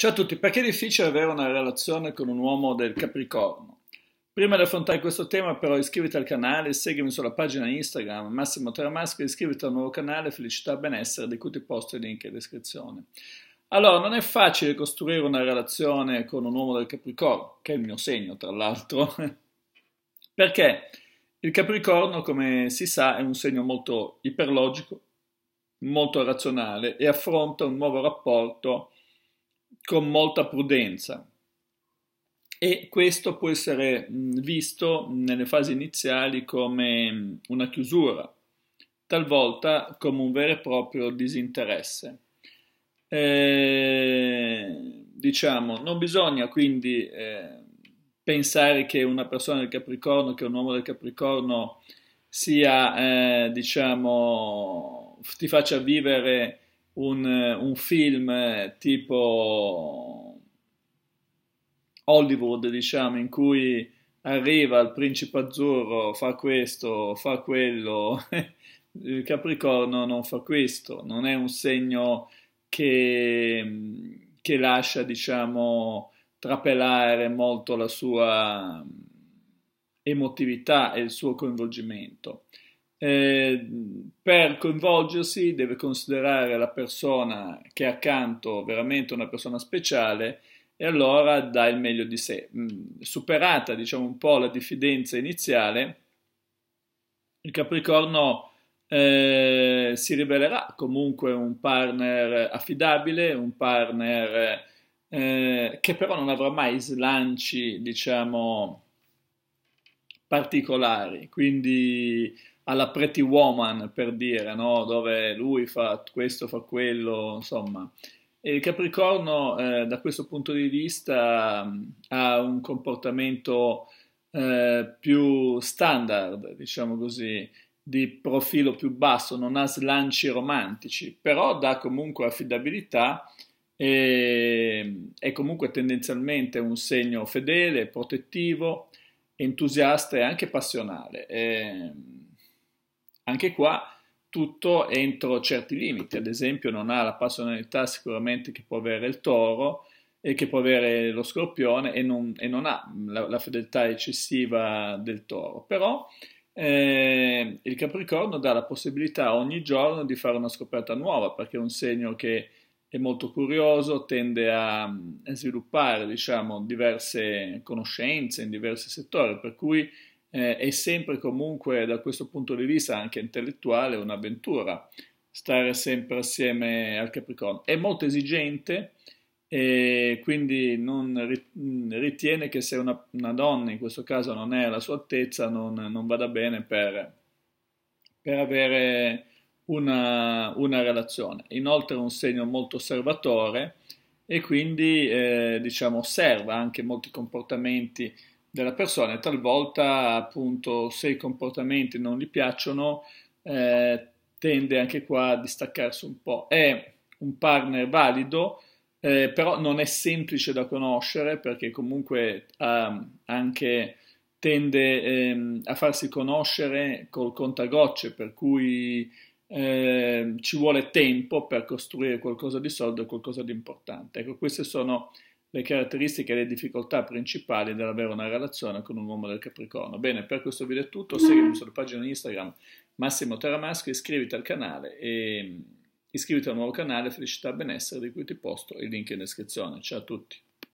Ciao a tutti, perché è difficile avere una relazione con un uomo del Capricorno? Prima di affrontare questo tema però iscriviti al canale, seguimi sulla pagina Instagram Massimo Teramasco e iscriviti al nuovo canale Felicità Benessere di cui ti posto i link in descrizione. Allora, non è facile costruire una relazione con un uomo del Capricorno, che è il mio segno tra l'altro, perché il Capricorno, come si sa, è un segno molto iperlogico, molto razionale e affronta un nuovo rapporto con molta prudenza e questo può essere mm, visto nelle fasi iniziali come mm, una chiusura, talvolta come un vero e proprio disinteresse. Eh, diciamo, non bisogna quindi eh, pensare che una persona del Capricorno, che un uomo del Capricorno sia, eh, diciamo, ti faccia vivere un, un film tipo Hollywood, diciamo, in cui arriva il principe azzurro, fa questo, fa quello, il Capricorno non fa questo, non è un segno che, che lascia, diciamo, trapelare molto la sua emotività e il suo coinvolgimento. Eh, per coinvolgersi deve considerare la persona che è accanto veramente una persona speciale e allora dà il meglio di sé. Mm, superata diciamo un po' la diffidenza iniziale, il Capricorno eh, si rivelerà comunque un partner affidabile, un partner eh, che però non avrà mai slanci diciamo particolari, quindi alla Pretty Woman, per dire, no? dove lui fa questo, fa quello, insomma. E il Capricorno, eh, da questo punto di vista, mm, ha un comportamento eh, più standard, diciamo così, di profilo più basso, non ha slanci romantici, però dà comunque affidabilità e mm, è comunque tendenzialmente un segno fedele, protettivo, entusiasta e anche passionale. E, mm, anche qua tutto entro certi limiti, ad esempio non ha la passionalità sicuramente che può avere il toro e che può avere lo scorpione e non, e non ha la, la, fedeltà eccessiva del toro, però eh, il Capricorno dà la possibilità ogni giorno di fare una scoperta nuova perché è un segno che è molto curioso, tende a, a sviluppare diciamo, diverse conoscenze in diversi settori, per cui eh, è sempre comunque da questo punto di vista anche intellettuale un'avventura stare sempre assieme al Capricorno. È molto esigente e quindi non mm, ritiene che se una, una donna in questo caso non è alla sua altezza non, non vada bene per, per avere una, una, relazione. Inoltre è un segno molto osservatore e quindi eh, diciamo osserva anche molti comportamenti della persona e talvolta appunto se i comportamenti non gli piacciono eh, tende anche qua a distaccarsi un po'. È un partner valido, eh, però non è semplice da conoscere perché comunque eh, anche tende ehm, a farsi conoscere col contagocce, per cui ehm, ci vuole tempo per costruire qualcosa di solido qualcosa di importante. Ecco, queste sono le caratteristiche e le difficoltà principali dell'avere una relazione con un uomo del Capricorno. Bene, per questo video è tutto, mm-hmm. seguimi sulla pagina Instagram Massimo Teramasco, iscriviti al canale e mm, iscriviti al nuovo canale Felicità e Benessere di cui ti posto il link in descrizione. Ciao a tutti!